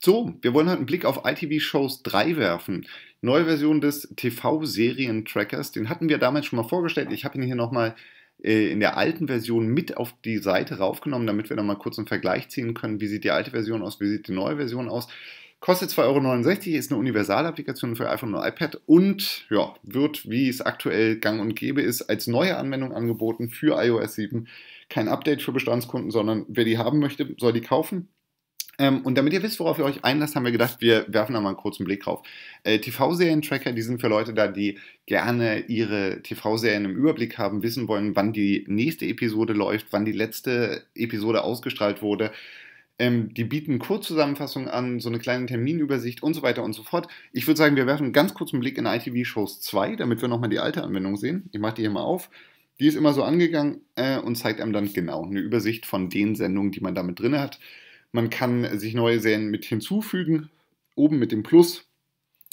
So, wir wollen halt einen Blick auf ITV-Shows 3 werfen. Neue Version des TV-Serien-Trackers. Den hatten wir damals schon mal vorgestellt. Ich habe ihn hier nochmal äh, in der alten Version mit auf die Seite raufgenommen, damit wir nochmal kurz einen Vergleich ziehen können. Wie sieht die alte Version aus? Wie sieht die neue Version aus? Kostet 2,69 Euro, ist eine Universalapplikation für iPhone und iPad und ja, wird, wie es aktuell gang und gäbe ist, als neue Anwendung angeboten für iOS 7. Kein Update für Bestandskunden, sondern wer die haben möchte, soll die kaufen. Ähm, und damit ihr wisst, worauf ihr euch einlasst, haben wir gedacht, wir werfen da mal einen kurzen Blick drauf. Äh, TV-Serien-Tracker, die sind für Leute da, die gerne ihre TV-Serien im Überblick haben, wissen wollen, wann die nächste Episode läuft, wann die letzte Episode ausgestrahlt wurde. Ähm, die bieten Kurzzusammenfassungen an, so eine kleine Terminübersicht und so weiter und so fort. Ich würde sagen, wir werfen einen ganz kurzen Blick in ITV-Shows 2, damit wir nochmal die alte Anwendung sehen. Ich mache die hier mal auf. Die ist immer so angegangen äh, und zeigt einem dann genau eine Übersicht von den Sendungen, die man damit drin hat. Man kann sich neue Serien mit hinzufügen. Oben mit dem Plus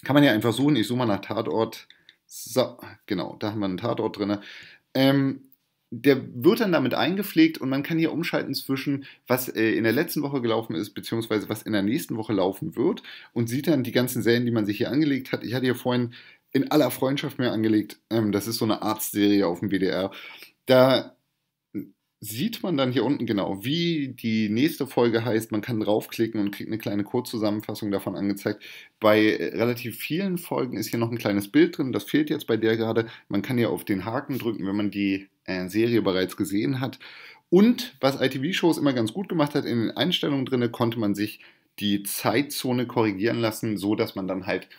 kann man ja einfach suchen. Ich suche mal nach Tatort. So, genau, da haben wir einen Tatort drin. Ne? Ähm, der wird dann damit eingepflegt und man kann hier umschalten zwischen, was äh, in der letzten Woche gelaufen ist, beziehungsweise was in der nächsten Woche laufen wird und sieht dann die ganzen Serien, die man sich hier angelegt hat. Ich hatte hier vorhin in aller Freundschaft mir angelegt. Ähm, das ist so eine Arztserie auf dem WDR. Da sieht man dann hier unten genau, wie die nächste Folge heißt. Man kann draufklicken und kriegt eine kleine Kurzzusammenfassung davon angezeigt. Bei äh, relativ vielen Folgen ist hier noch ein kleines Bild drin. Das fehlt jetzt bei der gerade. Man kann ja auf den Haken drücken, wenn man die äh, Serie bereits gesehen hat. Und was ITV-Shows immer ganz gut gemacht hat, in den Einstellungen drin konnte man sich die Zeitzone korrigieren lassen, so dass man dann halt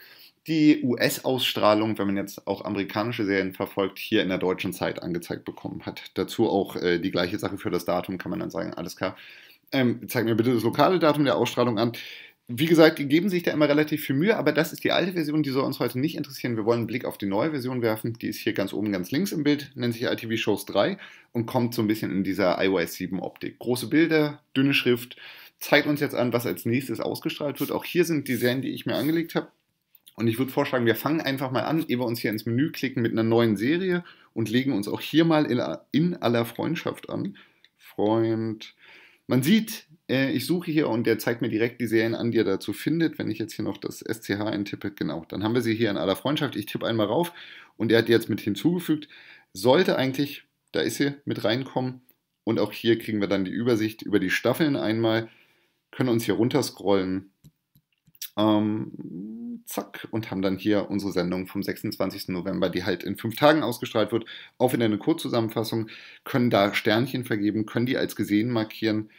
die US-Ausstrahlung, wenn man jetzt auch amerikanische Serien verfolgt, hier in der deutschen Zeit angezeigt bekommen hat. Dazu auch äh, die gleiche Sache für das Datum, kann man dann sagen, alles klar. Ähm, zeig mir bitte das lokale Datum der Ausstrahlung an. Wie gesagt, die geben sich da immer relativ viel Mühe, aber das ist die alte Version, die soll uns heute nicht interessieren. Wir wollen einen Blick auf die neue Version werfen. Die ist hier ganz oben, ganz links im Bild, nennt sich ITV Shows 3 und kommt so ein bisschen in dieser iOS 7 Optik. Große Bilder, dünne Schrift, zeigt uns jetzt an, was als nächstes ausgestrahlt wird. Auch hier sind die Serien, die ich mir angelegt habe, und ich würde vorschlagen, wir fangen einfach mal an, ehe wir uns hier ins Menü klicken mit einer neuen Serie und legen uns auch hier mal in, aller Freundschaft an. Freund. Man sieht, äh, ich suche hier und der zeigt mir direkt die Serien an, die er dazu findet. Wenn ich jetzt hier noch das SCH eintippe, genau, dann haben wir sie hier in aller Freundschaft. Ich tippe einmal rauf und er hat jetzt mit hinzugefügt. Sollte eigentlich, da ist sie, mit reinkommen. Und auch hier kriegen wir dann die Übersicht über die Staffeln einmal, können uns hier runterscrollen. Ähm, zack, und haben dann hier unsere Sendung vom 26. November, die halt in fünf Tagen ausgestrahlt wird, auch wieder eine Kurzzusammenfassung, können da Sternchen vergeben, können die als gesehen markieren.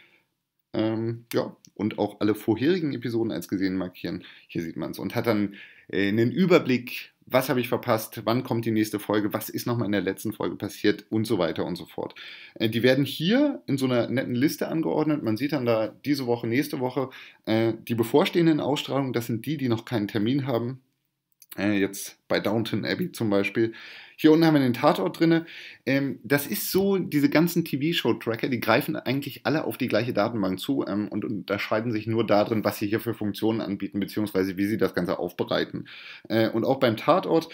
Ähm, ja, und auch alle vorherigen Episoden als gesehen markieren. Hier sieht man es. Und hat dann äh, einen Überblick was habe ich verpasst, wann kommt die nächste Folge, was ist nochmal in der letzten Folge passiert und so weiter und so fort. Äh, die werden hier in so einer netten Liste angeordnet. Man sieht dann da diese Woche, nächste Woche äh, die bevorstehenden Ausstrahlungen, das sind die, die noch keinen Termin haben. Äh, jetzt bei Downton Abbey zum Beispiel. Hier unten haben wir den Tatort drin. Ähm, das ist so, diese ganzen TV-Show-Tracker, die greifen eigentlich alle auf die gleiche Datenbank zu ähm, und unterscheiden sich nur darin, was sie hier für Funktionen anbieten, beziehungsweise wie sie das Ganze aufbereiten. Äh, und auch beim Tatort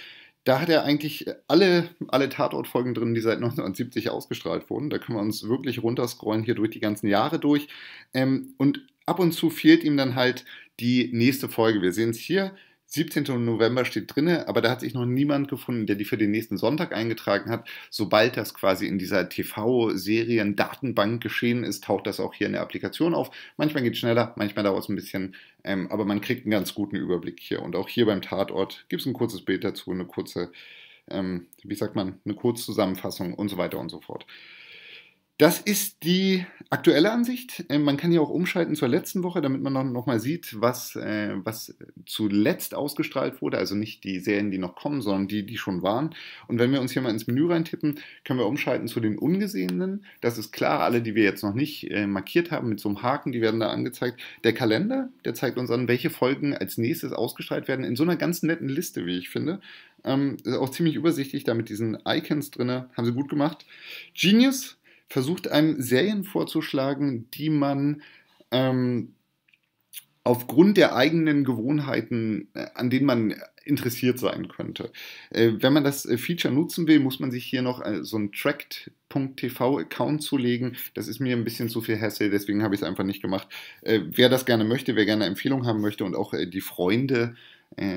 da hat er eigentlich alle, alle Tatortfolgen drin, die seit 1970 ausgestrahlt wurden. Da können wir uns wirklich runterscrollen hier durch die ganzen Jahre durch. Ähm, und ab und zu fehlt ihm dann halt die nächste Folge. Wir sehen es hier. 17. November steht drin, aber da hat sich noch niemand gefunden, der die für den nächsten Sonntag eingetragen hat. Sobald das quasi in dieser TV-Serien-Datenbank geschehen ist, taucht das auch hier in der Applikation auf. Manchmal geht es schneller, manchmal dauert es ein bisschen, ähm, aber man kriegt einen ganz guten Überblick hier. Und auch hier beim Tatort gibt es ein kurzes Bild dazu, eine kurze, ähm, wie sagt man, eine Kurzzusammenfassung und so weiter und so fort. Das ist die aktuelle Ansicht. Äh, man kann hier auch umschalten zur letzten Woche, damit man noch, noch sieht, was, äh, was zuletzt ausgestrahlt wurde. Also nicht die Serien, die noch kommen, sondern die, die schon waren. Und wenn wir uns hier mal ins Menü reintippen, können wir umschalten zu den Ungesehenen. Das ist klar, alle, die wir jetzt noch nicht äh, markiert haben mit so einem Haken, die werden da angezeigt. Der Kalender, der zeigt uns an, welche Folgen als nächstes ausgestrahlt werden. In so einer ganz netten Liste, wie ich finde. Ähm, ist auch ziemlich übersichtlich da mit diesen Icons drin. Haben sie gut gemacht. Genius versucht einem Serien vorzuschlagen, die man ähm, aufgrund der eigenen Gewohnheiten, äh, an denen man interessiert sein könnte. Äh, wenn man das äh, Feature nutzen will, muss man sich hier noch so einen Tracked.tv-Account zulegen. Das ist mir ein bisschen zu viel Hassel, deswegen habe ich es einfach nicht gemacht. wer das gerne möchte, wer gerne Empfehlungen haben möchte und auch die Freunde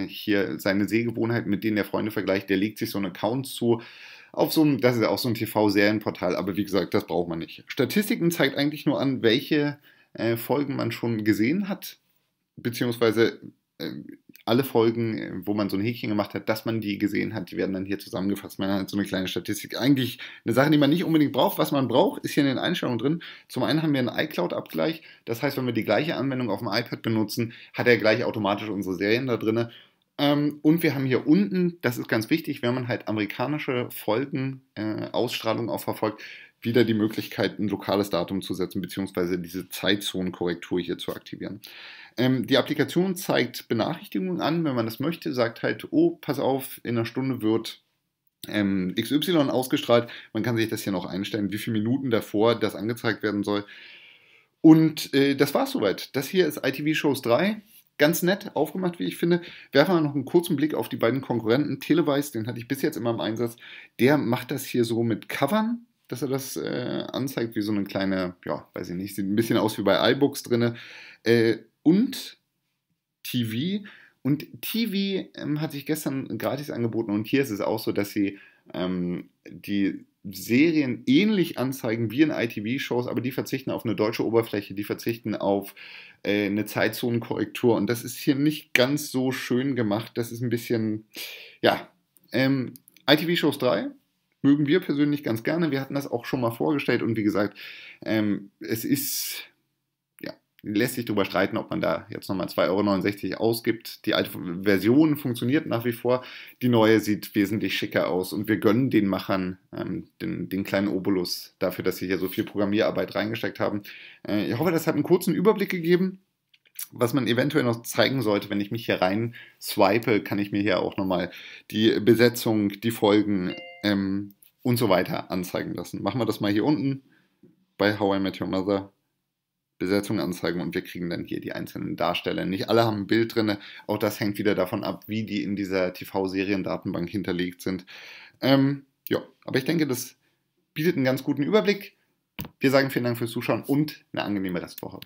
hier seine Sehgewohnheiten mit denen der Freunde vergleicht, der legt sich so einen Account zu auf so einem, das ist ja auch so ein TV-Serienportal, aber wie gesagt, das braucht man nicht. Statistiken zeigt eigentlich nur an, welche äh, Folgen man schon gesehen hat, beziehungsweise äh, alle Folgen, äh, wo man so ein Häkchen gemacht hat, dass man die gesehen hat, die werden dann hier zusammengefasst. Man hat so eine kleine Statistik. Eigentlich eine Sache, die man nicht unbedingt braucht. Was man braucht, ist hier in den Einstellungen drin. Zum einen haben wir einen iCloud-Abgleich. Das heißt, wenn wir die gleiche Anwendung auf dem iPad benutzen, hat er gleich automatisch unsere Serien da drin. Ähm, und wir haben hier unten, das ist ganz wichtig, wenn man halt amerikanische Folgen, äh, Ausstrahlung auch verfolgt, wieder die Möglichkeit, ein lokales Datum zu setzen, beziehungsweise diese Zeitzonenkorrektur hier zu aktivieren. Ähm, die Applikation zeigt Benachrichtigungen an, wenn man das möchte, sagt halt, oh, pass auf, in einer Stunde wird ähm, XY ausgestrahlt. Man kann sich das hier noch einstellen, wie viele Minuten davor das angezeigt werden soll. Und äh, das war's soweit. Das hier ist ITV Shows 3 ganz nett aufgemacht, wie ich finde. Werfen wir noch einen kurzen Blick auf die beiden Konkurrenten. Televice, den hatte ich bis jetzt immer im Einsatz. Der macht das hier so mit Covern, dass er das äh, anzeigt, wie so eine kleine, ja, weiß ich nicht, sieht ein bisschen aus wie bei iBooks drin. Äh, und TV und TV ähm, hat sich gestern gratis angeboten und hier ist es auch so, dass sie ähm, die Serien ähnlich anzeigen wie in ITV-Shows, aber die verzichten auf eine deutsche Oberfläche, die verzichten auf äh, eine Zeitzonenkorrektur und das ist hier nicht ganz so schön gemacht. Das ist ein bisschen, ja, ähm, ITV-Shows 3 mögen wir persönlich ganz gerne. Wir hatten das auch schon mal vorgestellt und wie gesagt, ähm, es ist lässt sich darüber streiten, ob man da jetzt nochmal 2,69 Euro ausgibt. Die alte Version funktioniert nach wie vor. Die neue sieht wesentlich schicker aus und wir gönnen den Machern ähm, den, den, kleinen Obolus dafür, dass sie hier so viel Programmierarbeit reingesteckt haben. Äh, ich hoffe, das hat einen kurzen Überblick gegeben. Was man eventuell noch zeigen sollte, wenn ich mich hier rein swipe, kann ich mir hier auch nochmal die Besetzung, die Folgen ähm, und so weiter anzeigen lassen. Machen wir das mal hier unten bei How I Met Your Mother. Besetzung anzeigen und wir kriegen dann hier die einzelnen Darsteller. Nicht alle haben ein Bild drin, auch das hängt wieder davon ab, wie die in dieser TV-Seriendatenbank hinterlegt sind. Ähm, ja, aber ich denke, das bietet einen ganz guten Überblick. Wir sagen vielen Dank fürs Zuschauen und eine angenehme Restwoche.